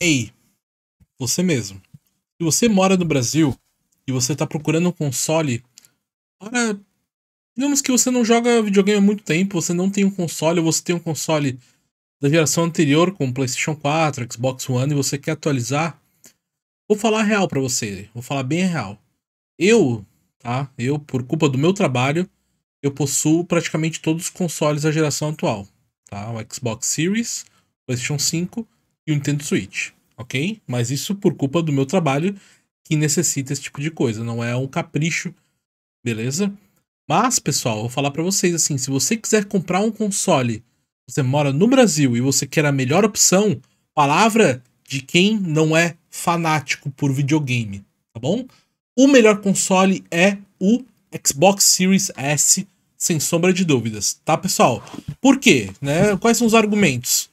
Ei, você mesmo. Se você mora no Brasil e você está procurando um console para. Digamos que você não joga videogame há muito tempo, você não tem um console, ou você tem um console da geração anterior, como PlayStation 4, Xbox One, e você quer atualizar. Vou falar real para você, vou falar bem real. Eu, tá? Eu, por culpa do meu trabalho, eu possuo praticamente todos os consoles da geração atual, tá? O Xbox Series, PlayStation 5 e o Nintendo Switch, ok? Mas isso por culpa do meu trabalho que necessita esse tipo de coisa, não é um capricho, beleza? Mas, pessoal, vou falar para vocês assim, se você quiser comprar um console, você mora no Brasil e você quer a melhor opção, palavra de quem não é fanático por videogame, tá bom? O melhor console é o Xbox Series S, sem sombra de dúvidas, tá, pessoal? Por quê? Né? Quais são os argumentos?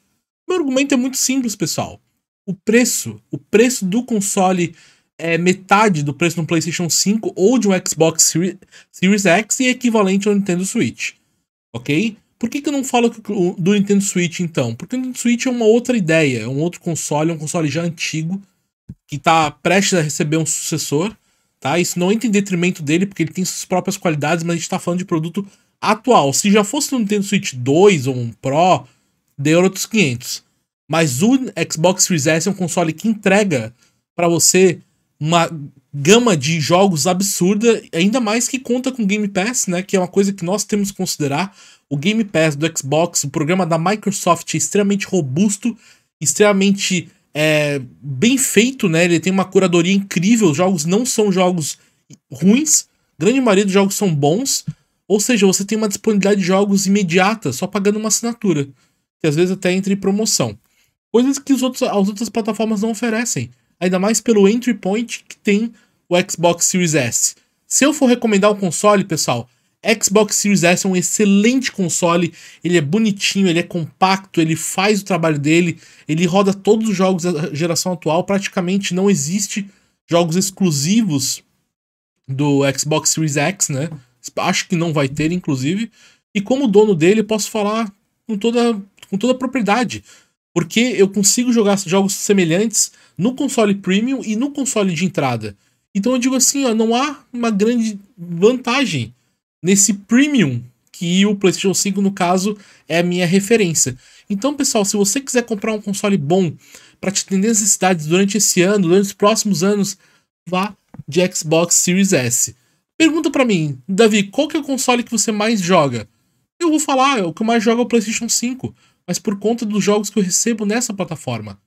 O argumento é muito simples, pessoal. O preço, o preço do console é metade do preço do PlayStation 5 ou de um Xbox Series X e é equivalente ao Nintendo Switch. Ok? Por que, que eu não falo do Nintendo Switch então? Porque o Nintendo Switch é uma outra ideia, é um outro console, é um console já antigo, que está prestes a receber um sucessor. Tá? Isso não entra em detrimento dele, porque ele tem suas próprias qualidades, mas a gente está falando de produto atual. Se já fosse um Nintendo Switch 2 ou um Pro, deu outros 500. Mas o Xbox Series S é um console que entrega para você uma gama de jogos absurda, ainda mais que conta com Game Pass, né, que é uma coisa que nós temos que considerar. O Game Pass do Xbox, o programa da Microsoft é extremamente robusto, extremamente é, bem feito, né? Ele tem uma curadoria incrível, os jogos não são jogos ruins, grande maioria dos jogos são bons, ou seja, você tem uma disponibilidade de jogos imediata, só pagando uma assinatura, que às vezes até entra em promoção. Coisas que os outros, as outras plataformas não oferecem. Ainda mais pelo entry point que tem o Xbox Series S. Se eu for recomendar um console, pessoal, Xbox Series S é um excelente console. Ele é bonitinho, ele é compacto, ele faz o trabalho dele, ele roda todos os jogos da geração atual. Praticamente não existe jogos exclusivos do Xbox Series X, né? Acho que não vai ter, inclusive. E como dono dele, posso falar com toda, com toda propriedade. Porque eu consigo jogar jogos semelhantes no console premium e no console de entrada. Então eu digo assim, ó, não há uma grande vantagem nesse premium, que o PlayStation 5 no caso é a minha referência. Então, pessoal, se você quiser comprar um console bom para te atender necessidades durante esse ano, durante os próximos anos, vá de Xbox Series S. Pergunta para mim, Davi, qual que é o console que você mais joga? Eu vou falar, o que eu mais jogo é o PlayStation 5 mas por conta dos jogos que eu recebo nessa plataforma.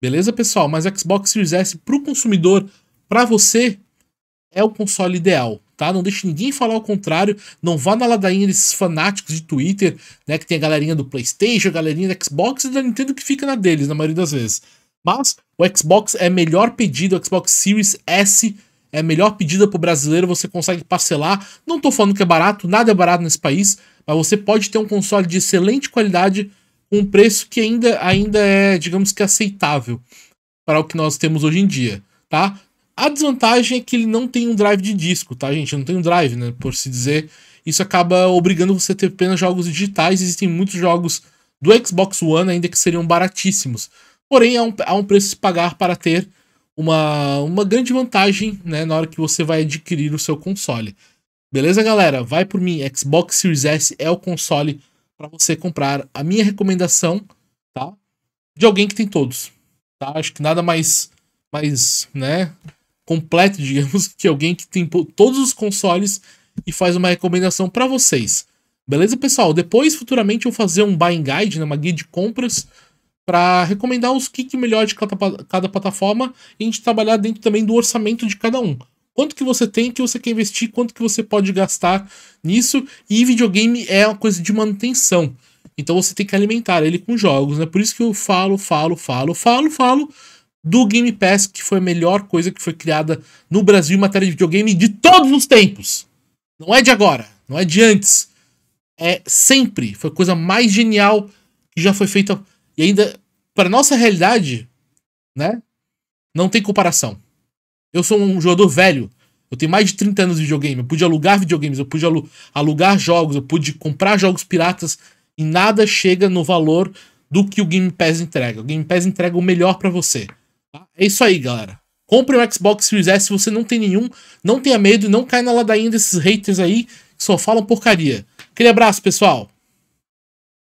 Beleza, pessoal? Mas Xbox Series S para o consumidor, para você, é o console ideal, tá? Não deixe ninguém falar o contrário. Não vá na ladainha desses fanáticos de Twitter, né? Que tem a galerinha do PlayStation, a galerinha do Xbox e da Nintendo que fica na deles, na maioria das vezes. Mas o Xbox é melhor pedido, o Xbox Series S é melhor pedida o brasileiro, você consegue parcelar. Não tô falando que é barato, nada é barato nesse país, mas você pode ter um console de excelente qualidade um preço que ainda, ainda é, digamos que aceitável para o que nós temos hoje em dia, tá? A desvantagem é que ele não tem um drive de disco, tá, gente? Não tem um drive, né? Por se dizer, isso acaba obrigando você a ter apenas jogos digitais. Existem muitos jogos do Xbox One ainda que seriam baratíssimos. Porém, há um, há um preço a pagar para ter uma, uma grande vantagem né, na hora que você vai adquirir o seu console. Beleza, galera? Vai por mim. Xbox Series S é o console para você comprar. A minha recomendação, tá? De alguém que tem todos, tá? Acho que nada mais, mais, né? Completo, digamos, que alguém que tem todos os consoles e faz uma recomendação para vocês. Beleza, pessoal? Depois, futuramente, eu vou fazer um buying guide, né? uma guia de compras, para recomendar os que melhor de cada, cada plataforma e a gente trabalhar dentro também do orçamento de cada um quanto que você tem, que você quer investir, quanto que você pode gastar nisso. E videogame é uma coisa de manutenção. Então você tem que alimentar ele com jogos, né? Por isso que eu falo, falo, falo, falo, falo do Game Pass, que foi a melhor coisa que foi criada no Brasil em matéria de videogame de todos os tempos. Não é de agora, não é de antes. É sempre. Foi a coisa mais genial que já foi feita. E ainda, para nossa realidade, né? Não tem comparação. Eu sou um jogador velho. Eu tenho mais de 30 anos de videogame. Eu pude alugar videogames, eu pude alu alugar jogos, eu pude comprar jogos piratas e nada chega no valor do que o Game Pass entrega. O Game Pass entrega o melhor para você. Tá? É isso aí, galera. Compre um Xbox Series S se você não tem nenhum, não tenha medo e não caia na ladainha desses haters aí que só falam porcaria. Aquele abraço, pessoal.